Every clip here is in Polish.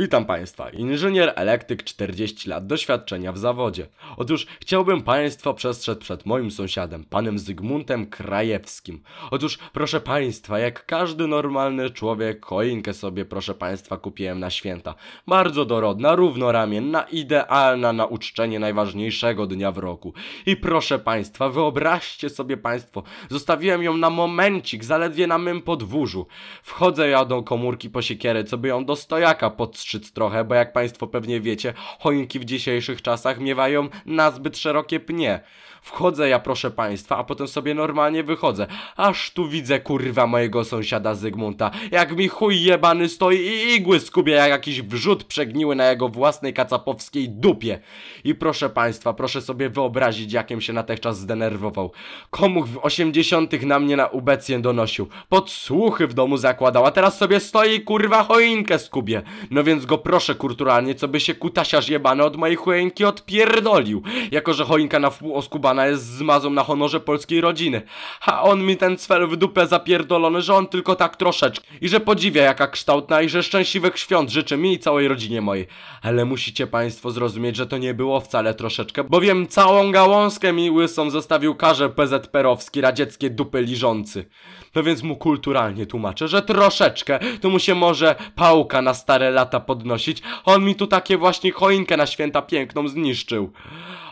Witam Państwa, inżynier elektryk 40 lat doświadczenia w zawodzie. Otóż chciałbym Państwa przestrzec przed moim sąsiadem, panem Zygmuntem Krajewskim. Otóż proszę Państwa, jak każdy normalny człowiek, koinkę sobie proszę Państwa kupiłem na święta. Bardzo dorodna, równoramienna, idealna na uczczenie najważniejszego dnia w roku. I proszę Państwa, wyobraźcie sobie Państwo, zostawiłem ją na momencik, zaledwie na mym podwórzu. Wchodzę ja do komórki po siekierę, co by ją do stojaka podtrzymać wstrzyc trochę, bo jak Państwo pewnie wiecie, choinki w dzisiejszych czasach miewają nazbyt szerokie pnie. Wchodzę ja, proszę Państwa, a potem sobie normalnie wychodzę. Aż tu widzę, kurwa, mojego sąsiada Zygmunta, jak mi chuj jebany stoi i igły skubie jak jakiś wrzut przegniły na jego własnej kacapowskiej dupie. I proszę Państwa, proszę sobie wyobrazić, jakim się czas zdenerwował. Komu w osiemdziesiątych na mnie na ubecję donosił. Podsłuchy w domu zakładał, a teraz sobie stoi kurwa choinkę skubie. No więc więc go proszę kulturalnie, co by się kutasiarz jebany od mojej choinki odpierdolił. Jako, że choinka na wpół oskubana jest z mazą na honorze polskiej rodziny. A on mi ten cfel w dupę zapierdolony, że on tylko tak troszeczkę. I że podziwia jaka kształtna i że szczęśliwych świąt życzy mi i całej rodzinie mojej. Ale musicie państwo zrozumieć, że to nie było wcale troszeczkę, bowiem całą gałązkę mi łysą zostawił karze PZPR-owski, radzieckie dupy liżący. No więc mu kulturalnie tłumaczę, że troszeczkę to mu się może pałka na stare lata podnosić. On mi tu takie właśnie choinkę na święta piękną zniszczył.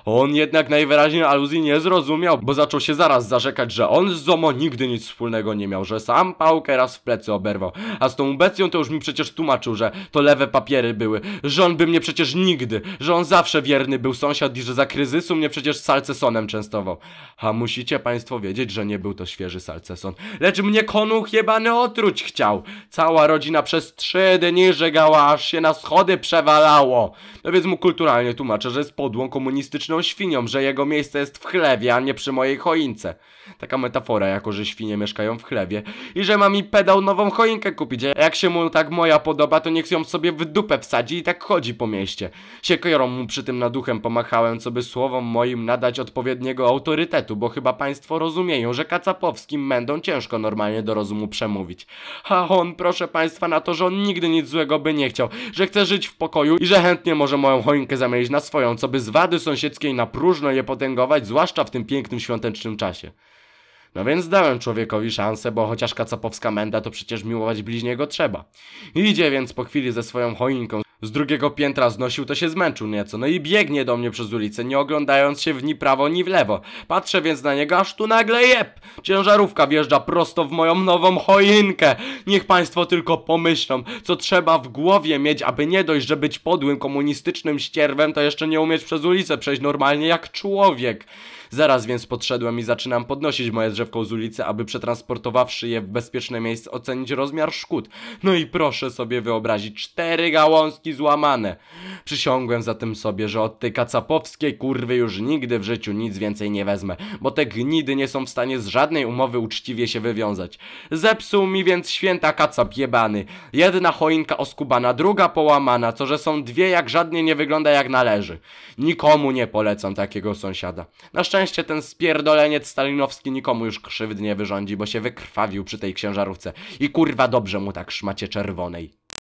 On jednak najwyraźniej aluzji nie zrozumiał, bo zaczął się zaraz zarzekać, że on z Zomo nigdy nic wspólnego nie miał, że sam pałkę raz w plecy oberwał. A z tą ubecją to już mi przecież tłumaczył, że to lewe papiery były, że on by mnie przecież nigdy, że on zawsze wierny był sąsiad i że za kryzysu mnie przecież salcesonem częstował. A musicie państwo wiedzieć, że nie był to świeży salceson, lecz mnie konuch jebany otruć chciał. Cała rodzina przez trzy dni żegała, aż się na schody przewalało. No więc mu kulturalnie tłumaczę, że jest podłą komunistyczną grzeczną świnią, że jego miejsce jest w chlewie, a nie przy mojej choince. Taka metafora, jako że świnie mieszkają w chlewie. I że ma mi pedał nową choinkę kupić, a jak się mu tak moja podoba, to niech ją sobie w dupę wsadzi i tak chodzi po mieście. Siekiorą mu przy tym naduchem pomachałem, co by słowom moim nadać odpowiedniego autorytetu, bo chyba państwo rozumieją, że kacapowskim mędą ciężko normalnie do rozumu przemówić. A on, proszę państwa, na to, że on nigdy nic złego by nie chciał, że chce żyć w pokoju i że chętnie może moją choinkę zamienić na swoją, co by z wady sąsiedzkiej na próżno je potęgować, zwłaszcza w tym pięknym świątecznym czasie. No więc dałem człowiekowi szansę, bo chociaż kacapowska menda to przecież miłować bliźniego trzeba. Idzie więc po chwili ze swoją choinką z drugiego piętra znosił, to się zmęczył nieco. No i biegnie do mnie przez ulicę, nie oglądając się w ni prawo, ni w lewo. Patrzę więc na niego, aż tu nagle jeb! Ciężarówka wjeżdża prosto w moją nową choinkę. Niech państwo tylko pomyślą, co trzeba w głowie mieć, aby nie dość, że być podłym komunistycznym ścierwem, to jeszcze nie umieć przez ulicę przejść normalnie jak człowiek. Zaraz więc podszedłem i zaczynam podnosić moje drzewko z ulicy, aby przetransportowawszy je w bezpieczne miejsce ocenić rozmiar szkód. No i proszę sobie wyobrazić, cztery gałązki złamane. Przysiągłem zatem sobie, że od tej kacapowskiej kurwy już nigdy w życiu nic więcej nie wezmę, bo te gnidy nie są w stanie z żadnej umowy uczciwie się wywiązać. Zepsuł mi więc święta kacap jebany. Jedna choinka oskubana, druga połamana, co że są dwie jak żadnie nie wygląda jak należy. Nikomu nie polecam takiego sąsiada. Na szczęście szczęście ten spierdoleniec stalinowski nikomu już krzywd nie wyrządzi, bo się wykrwawił przy tej księżarówce. I kurwa dobrze mu tak szmacie czerwonej.